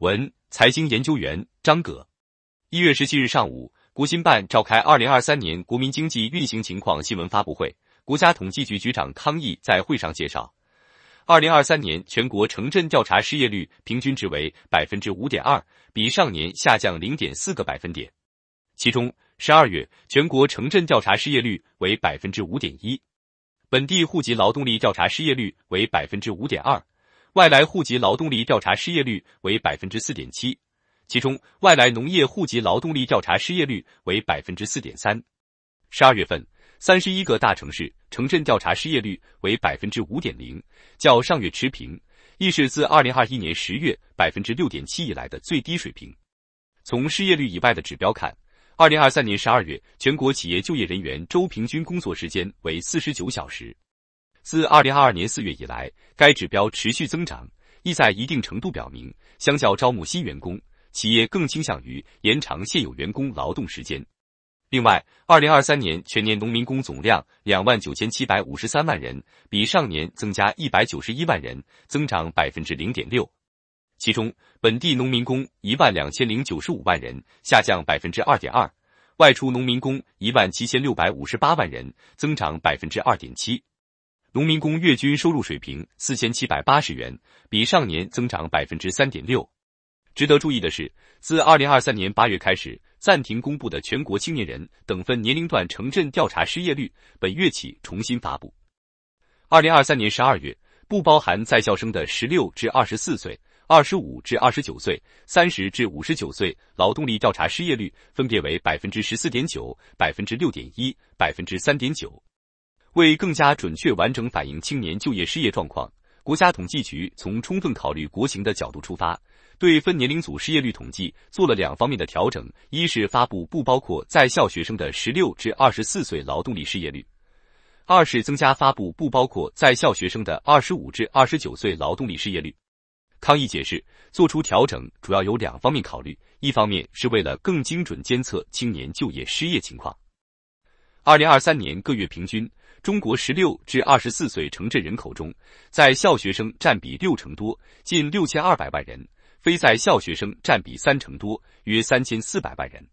文财经研究员张葛。一月十七日上午，国新办召开二零二三年国民经济运行情况新闻发布会，国家统计局局长康毅在会上介绍，二零二三年全国城镇调查失业率平均值为百分之五点二，比上年下降零点四个百分点。其中，十二月全国城镇调查失业率为百分之五点一，本地户籍劳动力调查失业率为百分之五点二。外来户籍劳动力调查失业率为百分之四点七，其中外来农业户籍劳动力调查失业率为百分之四点三。十二月份，三十一个大城市城镇调查失业率为百分之五点零，较上月持平，亦是自二零二一年十月百分之六点七以来的最低水平。从失业率以外的指标看，二零二三年十二月全国企业就业人员周平均工作时间为四十九小时。自二零二二年四月以来，该指标持续增长，意在一定程度表明，相较招募新员工，企业更倾向于延长现有员工劳动时间。另外，二零二三年全年农民工总量两万九千七百五十三万人，比上年增加一百九十一万人，增长百分之零点六。其中，本地农民工一万两千零九十五万人，下降百分之二点二；外出农民工一万七千六百五十八万人，增长百分之二点七。农民工月均收入水平四千七百八十元，比上年增长百分之三点六。值得注意的是，自二零二三年八月开始暂停公布的全国青年人等分年龄段城镇调查失业率，本月起重新发布。二零二三年十二月，不包含在校生的十六至二十四岁、二十五至二十九岁、三十至五十九岁劳动力调查失业率分别为百分之十四点九、百分之六点一、百分之三点九。为更加准确完整反映青年就业失业状况，国家统计局从充分考虑国情的角度出发，对分年龄组失业率统计做了两方面的调整：一是发布不包括在校学生的16至24岁劳动力失业率；二是增加发布不包括在校学生的25至29岁劳动力失业率。康毅解释，做出调整主要有两方面考虑：一方面是为了更精准监测青年就业失业情况；二零二三年各月平均。中国16至24岁城镇人口中，在校学生占比六成多，近6200万人；非在校学生占比三成多，约3400万人。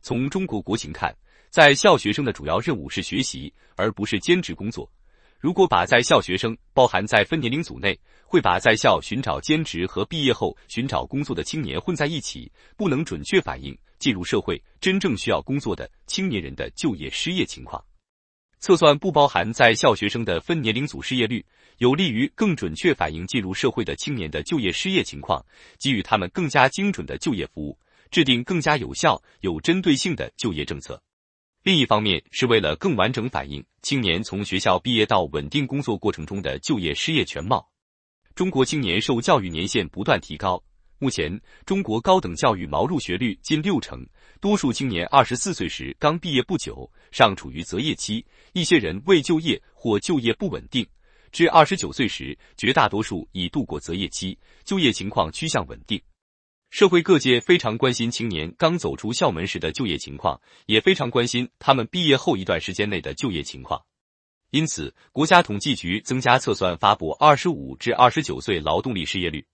从中国国情看，在校学生的主要任务是学习，而不是兼职工作。如果把在校学生包含在分年龄组内，会把在校寻找兼职和毕业后寻找工作的青年混在一起，不能准确反映进入社会真正需要工作的青年人的就业失业情况。测算不包含在校学生的分年龄组失业率，有利于更准确反映进入社会的青年的就业失业情况，给予他们更加精准的就业服务，制定更加有效、有针对性的就业政策。另一方面，是为了更完整反映青年从学校毕业到稳定工作过程中的就业失业全貌。中国青年受教育年限不断提高。目前，中国高等教育毛入学率近六成，多数青年二十四岁时刚毕业不久，尚处于择业期；一些人未就业或就业不稳定。至二十九岁时，绝大多数已度过择业期，就业情况趋向稳定。社会各界非常关心青年刚走出校门时的就业情况，也非常关心他们毕业后一段时间内的就业情况。因此，国家统计局增加测算，发布二十五至二十九岁劳动力失业率。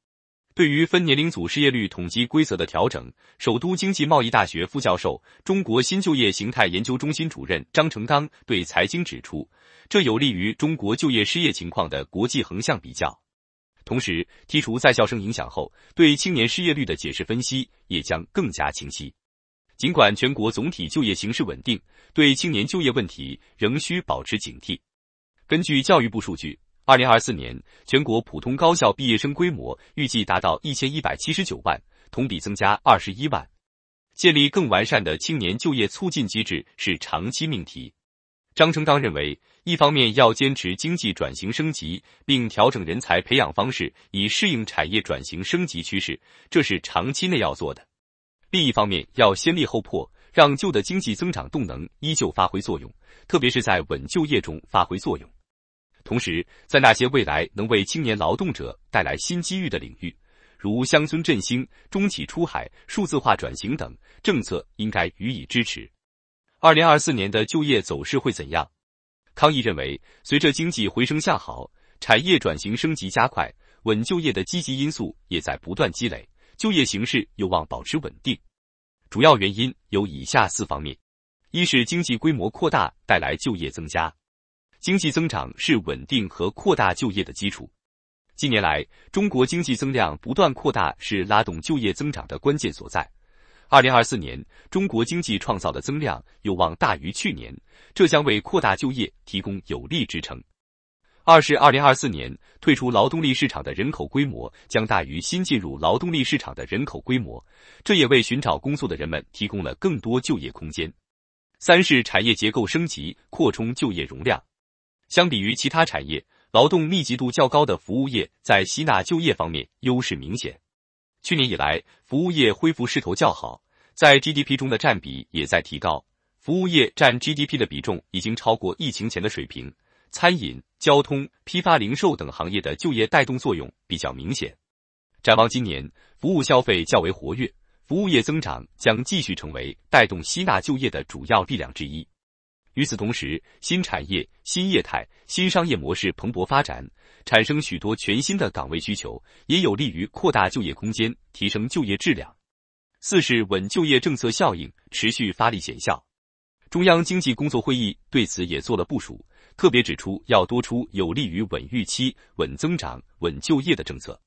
对于分年龄组失业率统计规则的调整，首都经济贸易大学副教授、中国新就业形态研究中心主任张成刚对财经指出，这有利于中国就业失业情况的国际横向比较。同时，剔除在校生影响后，对青年失业率的解释分析也将更加清晰。尽管全国总体就业形势稳定，对青年就业问题仍需保持警惕。根据教育部数据。二零二四年，全国普通高校毕业生规模预计达到一千一百七十九万，同比增加二十一万。建立更完善的青年就业促进机制是长期命题。张成刚认为，一方面要坚持经济转型升级，并调整人才培养方式，以适应产业转型升级趋势，这是长期内要做的；另一方面要先立后破，让旧的经济增长动能依旧发挥作用，特别是在稳就业中发挥作用。同时，在那些未来能为青年劳动者带来新机遇的领域，如乡村振兴、中企出海、数字化转型等，政策应该予以支持。二零二四年的就业走势会怎样？康毅认为，随着经济回升向好，产业转型升级加快，稳就业的积极因素也在不断积累，就业形势有望保持稳定。主要原因有以下四方面：一是经济规模扩大带来就业增加。经济增长是稳定和扩大就业的基础。近年来，中国经济增量不断扩大，是拉动就业增长的关键所在。二零二四年，中国经济创造的增量有望大于去年，这将为扩大就业提供有力支撑。二是二零二四年退出劳动力市场的人口规模将大于新进入劳动力市场的人口规模，这也为寻找工作的人们提供了更多就业空间。三是产业结构升级，扩充就业容量。相比于其他产业，劳动密集度较高的服务业在吸纳就业方面优势明显。去年以来，服务业恢复势头较好，在 GDP 中的占比也在提高，服务业占 GDP 的比重已经超过疫情前的水平。餐饮、交通、批发、零售等行业的就业带动作用比较明显。展望今年，服务消费较为活跃，服务业增长将继续成为带动吸纳就业的主要力量之一。与此同时，新产业、新业态、新商业模式蓬勃发展，产生许多全新的岗位需求，也有利于扩大就业空间，提升就业质量。四是稳就业政策效应持续发力显效，中央经济工作会议对此也做了部署，特别指出要多出有利于稳预期、稳增长、稳就业的政策。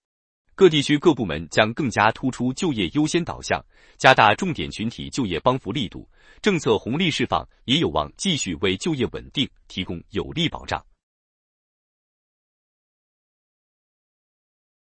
各地区各部门将更加突出就业优先导向，加大重点群体就业帮扶力度，政策红利释放也有望继续为就业稳定提供有力保障。